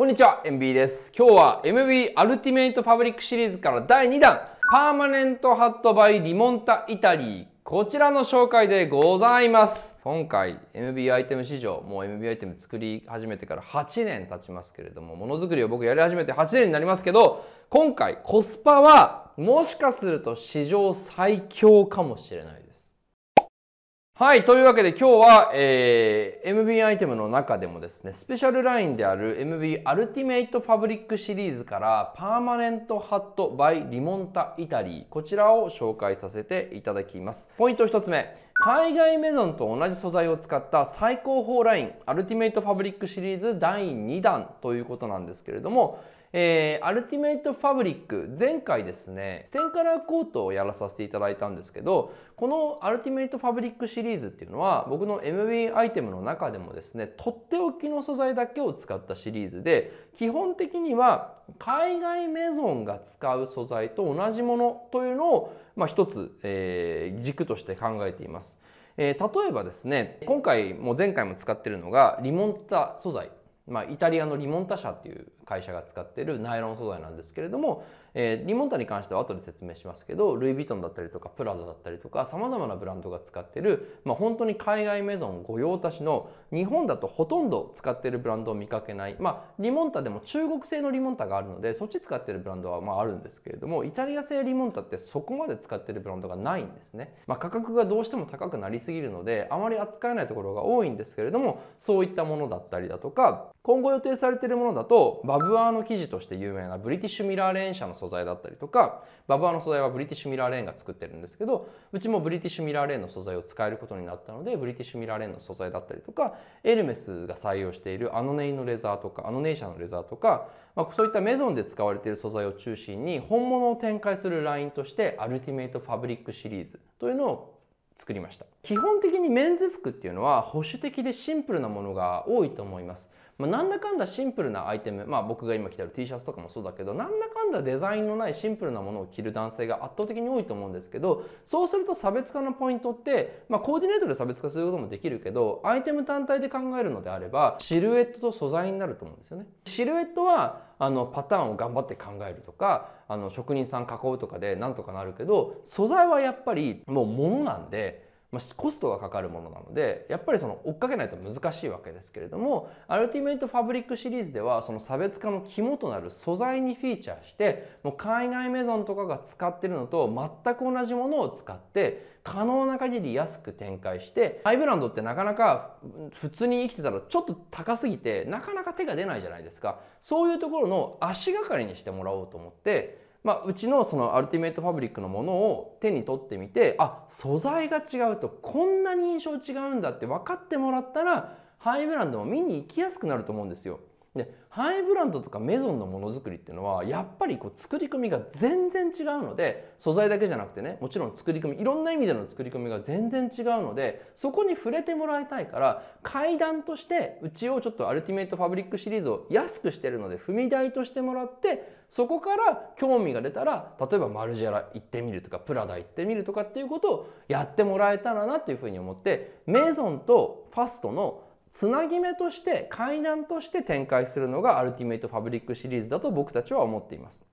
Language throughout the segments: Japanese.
こんにちは、MB です。今日は MB アルティメイトファブリックシリーズから第2弾、パーマネントハットバイリモンタイタリー、こちらの紹介でございます。今回 MB アイテム市場、もう MB アイテム作り始めてから8年経ちますけれども、ものづくりを僕やり始めて8年になりますけど、今回コスパはもしかすると史上最強かもしれないです。はい。というわけで今日は、えー、MB アイテムの中でもですね、スペシャルラインである MB アルティメイトファブリックシリーズからパーマネントハット by リモンタイタリー。こちらを紹介させていただきます。ポイント1つ目。海外メゾンと同じ素材を使った最高峰ラインアルティメイトファブリックシリーズ第2弾ということなんですけれども、えー、アルティメイトファブリック前回ですねステンカラーコートをやらさせていただいたんですけどこのアルティメイトファブリックシリーズっていうのは僕の MV アイテムの中でもですねとっておきの素材だけを使ったシリーズで基本的には海外メゾンが使う素材と同じものというのをまあ、一つ、えー、軸として考えています。えー、例えばですね今回も前回も使ってるのがリモンタ素材、まあ、イタリアのリモンタ社っていう会社が使ってるナイロン素材なんですけれども、えー、リモンタに関しては後で説明しますけど、ルイ・ヴィトンだったりとか、プラドだったりとか、様々なブランドが使ってる、まあ、本当に海外メゾン御用達の、日本だとほとんど使ってるブランドを見かけない、まあ、リモンタでも中国製のリモンタがあるので、そっち使ってるブランドはまああるんですけれども、イタリア製リモンタってそこまで使ってるブランドがないんですね。まあ、価格がどうしても高くなりすぎるので、あまり扱えないところが多いんですけれども、そういったものだったりだとか、今後予定されているものだと、バブアーの生地として有名なブリティッシュミラーレーン社の素材だったりとかバブアーの素材はブリティッシュミラーレーンが作ってるんですけどうちもブリティッシュミラーレーンの素材を使えることになったのでブリティッシュミラーレーンの素材だったりとかエルメスが採用しているアノネイのレザーとかアノネイ社のレザーとか、まあ、そういったメゾンで使われている素材を中心に本物を展開するラインとしてアルティメイトファブリックシリーズというのを作りました基本的にメンズ服っていうのは保守的でシンプルなものが多いと思いますまあ、なんだかんだシンプルなアイテム、まあ、僕が今着てる T シャツとかもそうだけどなんだかんだデザインのないシンプルなものを着る男性が圧倒的に多いと思うんですけどそうすると差別化のポイントって、まあ、コーディネートで差別化することもできるけどアイテム単体で考えるのであればシルエットと素材になると思うんですよね。シルエットはあのパターンを頑張って考えるとかあの職人さん囲うとかでなんとかなるけど素材はやっぱりもう物なんで。まあ、コストがかかるものなのでやっぱりその追っかけないと難しいわけですけれどもアルティメイトファブリックシリーズではその差別化の肝となる素材にフィーチャーしてもう海外メゾンとかが使ってるのと全く同じものを使って可能な限り安く展開してハイブランドってなかなか普通に生きてたらちょっと高すぎてなかなか手が出ないじゃないですかそういうところの足がかりにしてもらおうと思ってまあ、うちのそのアルティメットファブリックのものを手に取ってみてあ素材が違うとこんなに印象違うんだって分かってもらったらハイブランドも見に行きやすくなると思うんですよ。でハイブランドとかメゾンのものづくりっていうのはやっぱりこう作り込みが全然違うので素材だけじゃなくてねもちろん作り込みいろんな意味での作り込みが全然違うのでそこに触れてもらいたいから階段としてうちをちょっとアルティメイトファブリックシリーズを安くしてるので踏み台としてもらってそこから興味が出たら例えばマルジェラ行ってみるとかプラダ行ってみるとかっていうことをやってもらえたらなっていうふうに思ってメゾンとファストのつなぎ目として階段として展開するのがアルティメイトファブリックシリーズだと僕たちは思っています。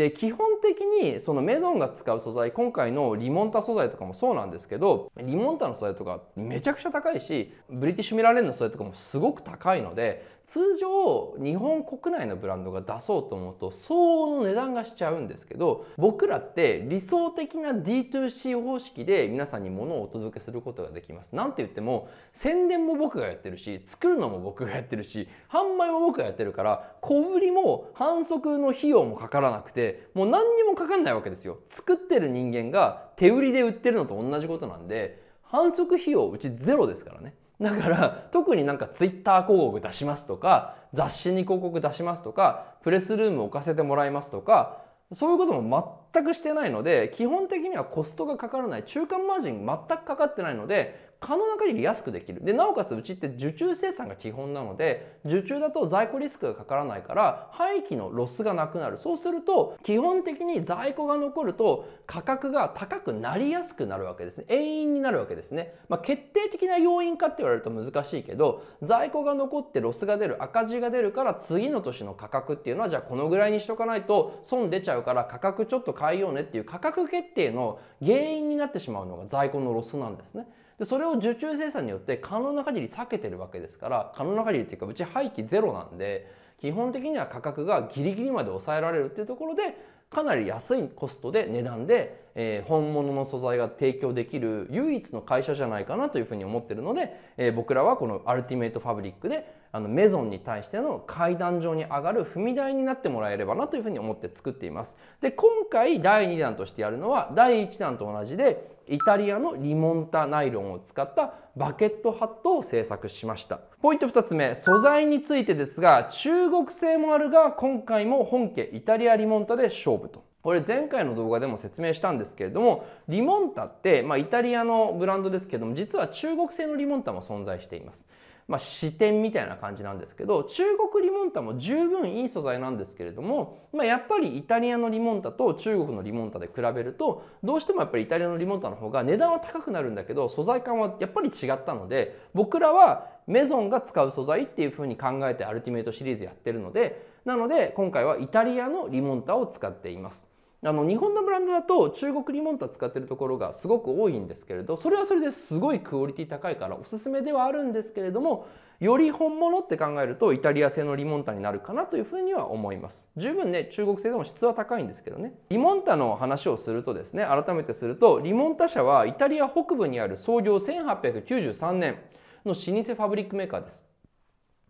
で基本的にそのメゾンが使う素材今回のリモンタ素材とかもそうなんですけどリモンタの素材とかめちゃくちゃ高いしブリティッシュミラーレンの素材とかもすごく高いので通常日本国内のブランドが出そうと思うと相応の値段がしちゃうんですけど僕らって理想的な D2C 方式で皆さんに物をお届けすることができます。なんて言っても宣伝も僕がやってるし作るのも僕がやってるし販売も僕がやってるから小売りも反則の費用もかからなくてもう何にもかかんないわけですよ作ってる人間が手売りで売ってるのと同じことなんで反則費用うちゼロですからねだから特になんか Twitter 広告出しますとか雑誌に広告出しますとかプレスルーム置かせてもらいますとかそういうことも全くしてないので基本的にはコストがかからない中間マージン全くかかってないので可能な限り安くできるでなおかつうちって受注生産が基本なので受注だと在庫リスクがかからないから廃棄のロスがなくなるそうすると基本的に在庫が残ると価格が高くなりやすくなるわけですね永遠になるわけですね、まあ、決定的な要因かって言われると難しいけど在庫が残ってロスが出る赤字が出るから次の年の価格っていうのはじゃあこのぐらいにしとかないと損出ちゃうから価格ちょっと変えようねっていう価格決定の原因になってしまうのが在庫のロスなんですね。でそれを受注生産によって可能な限り避けてるわけですから可能な限りっていうかうち廃棄ゼロなんで基本的には価格がギリギリまで抑えられるっていうところでかなり安いコストで値段で、えー、本物の素材が提供できる唯一の会社じゃないかなというふうに思ってるので、えー、僕らはこのアルティメイトファブリックであのメゾンに対しての階段状に上がる踏み台になってもらえればなというふうに思って作っています。で今回第2弾としてやるのは第1弾と同じでイタリアのリモンタナイロンを使ったバケットハットを製作しましたポイント2つ目素材についてですが中国製もあるが今回も本家イタリアリモンタで勝負とこれ前回の動画でも説明したんですけれどもリモンタって、まあ、イタリアのブランドですけども実は中国製のリモンタも存在していますまあ、視点みたいな感じなんですけど中国リモンタも十分いい素材なんですけれども、まあ、やっぱりイタリアのリモンタと中国のリモンタで比べるとどうしてもやっぱりイタリアのリモンタの方が値段は高くなるんだけど素材感はやっぱり違ったので僕らはメゾンが使う素材っていう風に考えてアルティメイトシリーズやってるのでなので今回はイタリアのリモンタを使っています。あの日本のブランドだと中国リモンタ使ってるところがすごく多いんですけれどそれはそれですごいクオリティ高いからおすすめではあるんですけれどもより本物って考えるとイタリア製のリモンタになるかなというふうには思います十分ね中国製でも質は高いんですけどねリモンタの話をするとですね改めてするとリモンタ社はイタリア北部にある創業1893年の老舗ファブリックメーカーです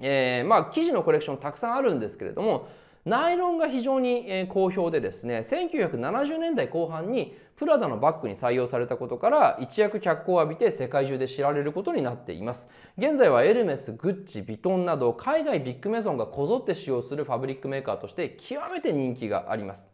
えー、まあ生地のコレクションたくさんあるんですけれどもナイロンが非常に好評でですね1970年代後半にプラダのバッグに採用されたことから一躍脚光を浴びて世界中で知られることになっています現在はエルメスグッチヴィトンなど海外ビッグメゾンがこぞって使用するファブリックメーカーとして極めて人気があります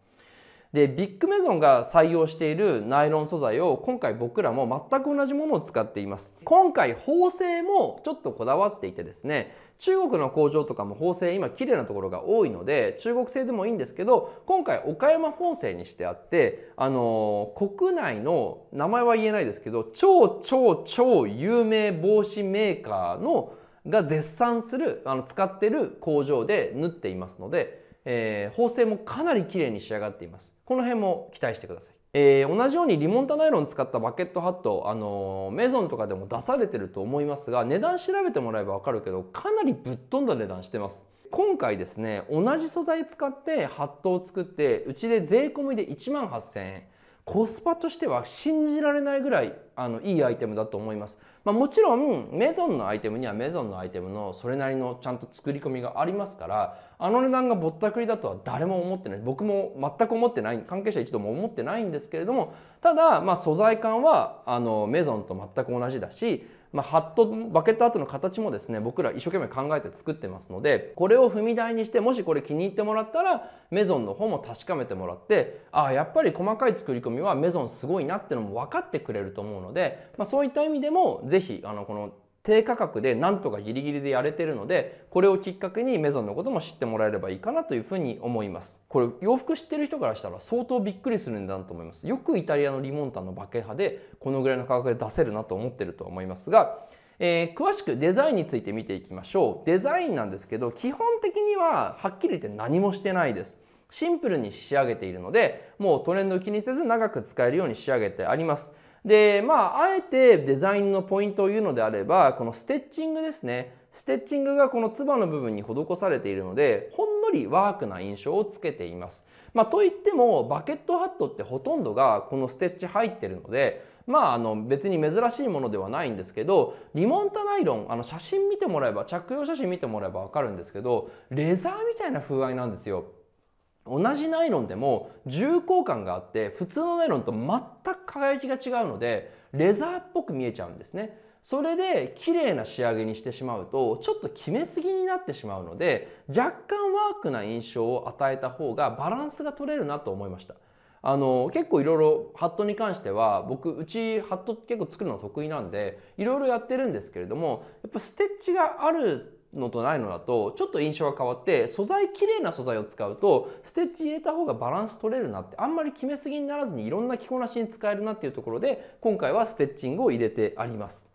でビッグメゾンが採用しているナイロン素材を今回僕らも全く同じものを使っています今回縫製もちょっとこだわっていてですね中国の工場とかも縫製今綺麗なところが多いので中国製でもいいんですけど今回岡山縫製にしてあってあのー、国内の名前は言えないですけど超超超有名帽子メーカーのが絶賛するあの使ってる工場で縫っていますのでえー、縫製もかなり綺麗に仕上がっています。この辺も期待してください。えー、同じようにリモンタナイロン使ったバケットハット、あのー、メゾンとかでも出されてると思いますが値段調べてもらえば分かるけどかなりぶっ飛んだ値段してます今回ですね同じ素材使ってハットを作ってうちで税込みで1万8000円コスパとしては信じられないぐらいあのいいアイテムだと思います、まあ、もちろんメゾンのアイテムにはメゾンのアイテムのそれなりのちゃんと作り込みがありますからあの値段がぼったくりだとは誰も思ってない僕も全く思ってない関係者一度も思ってないんですけれどもただまあ素材感はあのメゾンと全く同じだしまあ、ハットバケットアートの形もですね僕ら一生懸命考えて作ってますのでこれを踏み台にしてもしこれ気に入ってもらったらメゾンの方も確かめてもらってああやっぱり細かい作り込みはメゾンすごいなってのも分かってくれると思うので、まあ、そういった意味でも是非あのこの低価格でなんとかギリギリでやれてるのでこれをきっかけにメゾンのことも知ってもらえればいいかなというふうに思いますこれ洋服知ってる人からしたら相当びっくりするんだと思いますよくイタリアのリモンタンのバケ派でこのぐらいの価格で出せるなと思ってると思いますがえー、詳しくデザインについて見ていきましょうデザインなんですけど基本的にははっきり言って何もしてないですシンプルに仕上げているのでもうトレンドを気にせず長く使えるように仕上げてありますでまああえてデザインのポイントを言うのであればこのステッチングですねステッチングがこのつばの部分に施されているのでほんのりワークな印象をつけています。まあ、といってもバケットハットってほとんどがこのステッチ入ってるのでまあ、あの別に珍しいものではないんですけどリモンタナイロンあの写真見てもらえば着用写真見てもらえば分かるんですけどレザーみたいな風合いなんですよ。同じナイロンでも重厚感があって普通のナイロンと全く輝きが違うのでレザーっぽく見えちゃうんですねそれで綺麗な仕上げにしてしまうとちょっと決めすぎになってしまうので若干ワークな印象を与えた方がバランスが取れるなと思いましたあの結構いろいろハットに関しては僕うちハット結構作るの得意なんでいろいろやってるんですけれどもやっぱステッチがあるのとないのだとちょっと印象が変わって素材綺麗な素材を使うとステッチ入れた方がバランス取れるなってあんまり決めすぎにならずにいろんな着こなしに使えるなっていうところで今回はステッチングを入れてあります。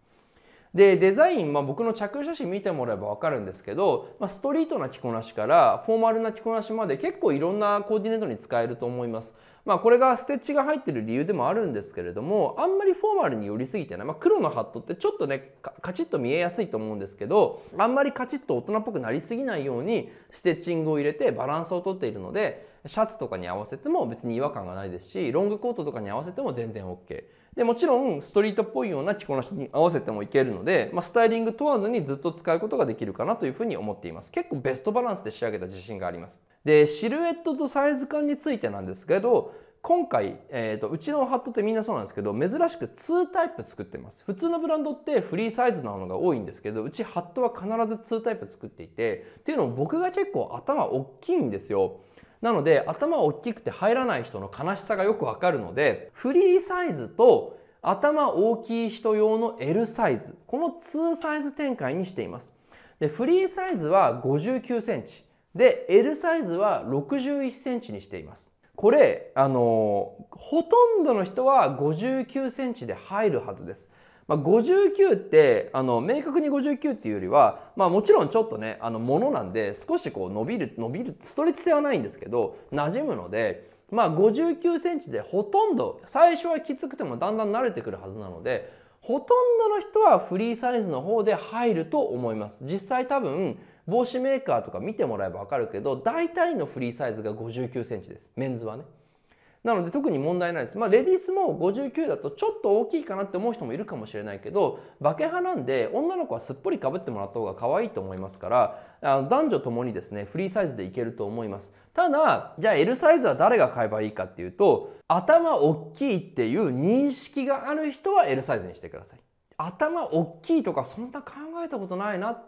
でデザイン、まあ、僕の着用写真見てもらえば分かるんですけど、まあ、ストリートな着こなしからフォーマルな着こなしまで結構いろんなコーディネートに使えると思います。まあ、これがステッチが入ってる理由でもあるんですけれどもあんまりフォーマルに寄りすぎてない、まあ、黒のハットってちょっとねカチッと見えやすいと思うんですけどあんまりカチッと大人っぽくなりすぎないようにステッチングを入れてバランスをとっているのでシャツとかに合わせても別に違和感がないですしロングコートとかに合わせても全然 OK。でもちろんストリートっぽいような着こなしに合わせてもいけるので、まあ、スタイリング問わずにずっと使うことができるかなというふうに思っています結構ベストバランスで仕上げた自信がありますでシルエットとサイズ感についてなんですけど今回、えーと、うちのハットってみんなそうなんですけど珍しく2タイプ作ってます普通のブランドってフリーサイズなのが多いんですけどうちハットは必ず2タイプ作っていてっていうのも僕が結構頭大きいんですよなので頭大きくて入らない人の悲しさがよくわかるのでフリーサイズと頭大きい人用の L サイズこの2サイズ展開にしていますでフリーサイズは5 9 c ンチで L サイズは6 1 c ンチにしていますこれあのほとんどの人は5 9 c ンチで入るはずですまあ、59ってあの明確に59っていうよりは、まあ、もちろんちょっとねあのものなんで少しこう伸びる伸びるストレッチ性はないんですけど馴染むので。まあ、5 9ンチでほとんど最初はきつくてもだんだん慣れてくるはずなのでほとんどの人はフリーサイズの方で入ると思います実際多分帽子メーカーとか見てもらえば分かるけど大体のフリーサイズが5 9ンチですメンズはね。なので特に問題ないです。まあ、レディースも59だとちょっと大きいかなって思う人もいるかもしれないけど、化け派なんで女の子はすっぽりかぶってもらった方が可愛いと思いますから、あの男女ともにですね、フリーサイズでいけると思います。ただ、じゃあ L サイズは誰が買えばいいかっていうと、頭大きいっていう認識がある人は L サイズにしてください。頭大きいとかそんな考えたことないな、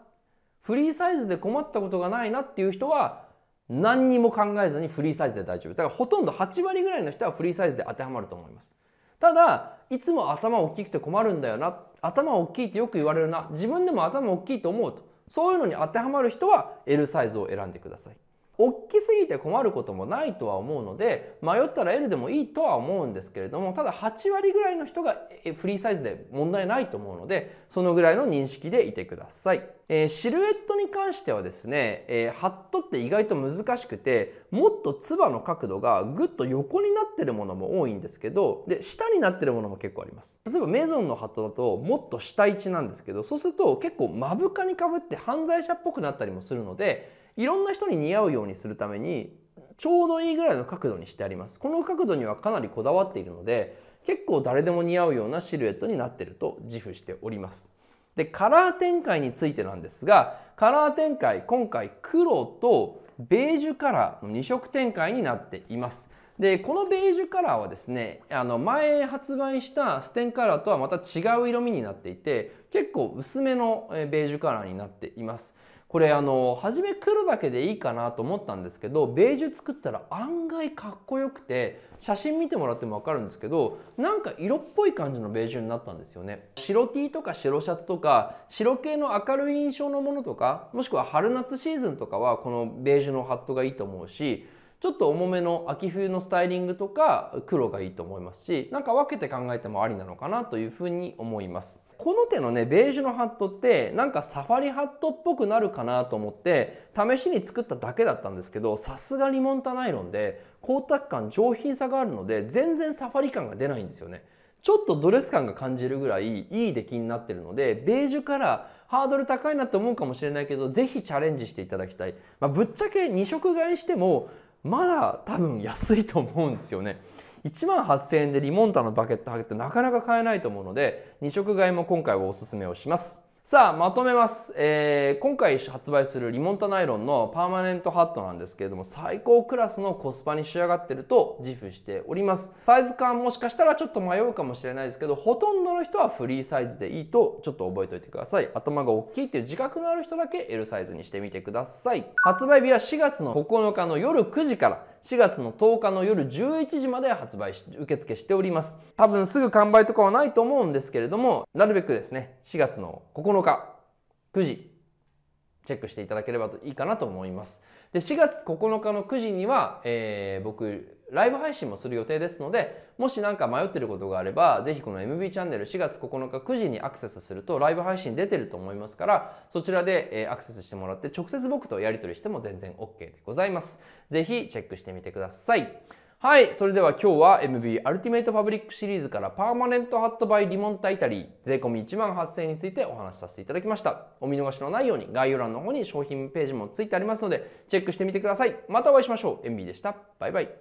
フリーサイズで困ったことがないなっていう人は何にも考えずにフリーサイズで大丈夫ですだからほとんど8割ぐらいの人はフリーサイズで当てはまると思いますただいつも頭大きくて困るんだよな頭大きいってよく言われるな自分でも頭大きいと思うとそういうのに当てはまる人は L サイズを選んでください大きすぎて困ることもないとは思うので迷ったら L でもいいとは思うんですけれどもただ8割ぐらいの人がフリーサイズで問題ないと思うのでそのぐらいの認識でいてください。えー、シルエットに関してはですね、えー、ハットって意外と難しくてもっとつばの角度がぐっと横になってるものも多いんですけどで下になってるものも結構あります例えばメゾンのハットだともっと下位置なんですけどそうすると結構目深にかぶって犯罪者っぽくなったりもするのでいろんな人に似合うようにするためにちょうどいいぐらいの角度にしてありますこの角度にはかなりこだわっているので結構誰でも似合うようなシルエットになってると自負しておりますでカラー展開についてなんですがカラー展開今回黒とベージュカラーの2色展開になっていますでこのベージュカラーはですねあの前発売したステンカラーとはまた違う色味になっていて結構薄めのベージュカラーになっていますこれあの初め黒だけでいいかなと思ったんですけどベージュ作ったら案外かっこよくて写真見てもらっても分かるんですけどなんか色っぽい感じのベージュになったんですよね白 T とか白シャツとか白系の明るい印象のものとかもしくは春夏シーズンとかはこのベージュのハットがいいと思うしちょっと重めの秋冬のスタイリングとか黒がいいと思いますしなんか分けて考えてもありなのかなというふうに思います。この手のねベージュのハットってなんかサファリハットっぽくなるかなと思って試しに作っただけだったんですけどさすがリモンタナイロンで光沢感上品さがあるので全然サファリ感が出ないんですよね。ちょっとドレス感が感じるぐらいいい出来になってるのでベージュからハードル高いなって思うかもしれないけど是非チャレンジしていただきたい、まあ、ぶっちゃけ2色買いしてもまだ多分安いと思うんですよね1万8000円でリモンタのバケット履ゲってなかなか買えないと思うので2色買いも今回はおすすめをします。さあまとめます、えー、今回発売するリモンタナイロンのパーマネントハットなんですけれども最高クラスのコスパに仕上がってると自負しておりますサイズ感もしかしたらちょっと迷うかもしれないですけどほとんどの人はフリーサイズでいいとちょっと覚えておいてください頭が大きいっていう自覚のある人だけ L サイズにしてみてください発売日は4月の9日の夜9時から4月の10日の夜11時まで発売し受付しております多分すぐ完売とかはないと思うんですけれどもなるべくですね4月の9日9日9時チェックしていただければいいかなと思います。で、4月9日の9時には、えー、僕、ライブ配信もする予定ですので、もし何か迷ってることがあれば、ぜひこの MB チャンネル4月9日9時にアクセスすると、ライブ配信出てると思いますから、そちらで、えー、アクセスしてもらって、直接僕とやり取りしても全然 OK でございます。ぜひチェックしてみてください。はい、それでは今日は MB アルティメイトファブリックシリーズからパーマネントハットバイリモンタイタリー税込1万8000円についてお話しさせていただきました。お見逃しのないように概要欄の方に商品ページもついてありますのでチェックしてみてください。またお会いしましょう。MB でした。バイバイ。